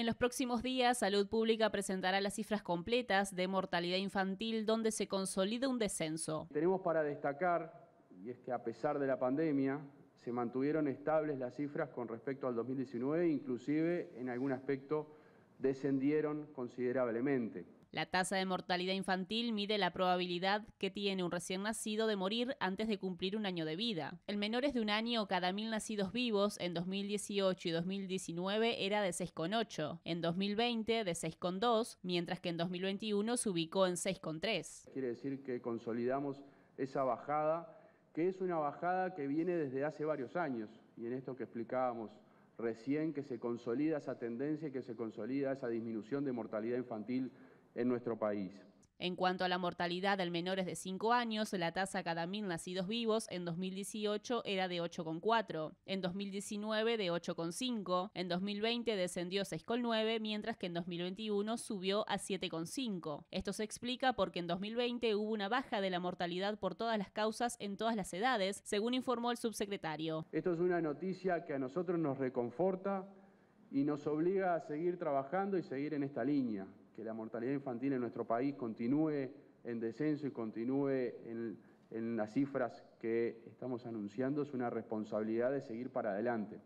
En los próximos días, Salud Pública presentará las cifras completas de mortalidad infantil donde se consolida un descenso. Tenemos para destacar, y es que a pesar de la pandemia, se mantuvieron estables las cifras con respecto al 2019, inclusive en algún aspecto descendieron considerablemente. La tasa de mortalidad infantil mide la probabilidad que tiene un recién nacido de morir antes de cumplir un año de vida. El menor es de un año, cada mil nacidos vivos en 2018 y 2019 era de 6,8, en 2020 de 6,2, mientras que en 2021 se ubicó en 6,3. Quiere decir que consolidamos esa bajada, que es una bajada que viene desde hace varios años, y en esto que explicábamos recién que se consolida esa tendencia y que se consolida esa disminución de mortalidad infantil en nuestro país. En cuanto a la mortalidad de menores de 5 años, la tasa cada mil nacidos vivos en 2018 era de 8,4, en 2019 de 8,5, en 2020 descendió 6,9, mientras que en 2021 subió a 7,5. Esto se explica porque en 2020 hubo una baja de la mortalidad por todas las causas en todas las edades, según informó el subsecretario. Esto es una noticia que a nosotros nos reconforta y nos obliga a seguir trabajando y seguir en esta línea que la mortalidad infantil en nuestro país continúe en descenso y continúe en, en las cifras que estamos anunciando es una responsabilidad de seguir para adelante.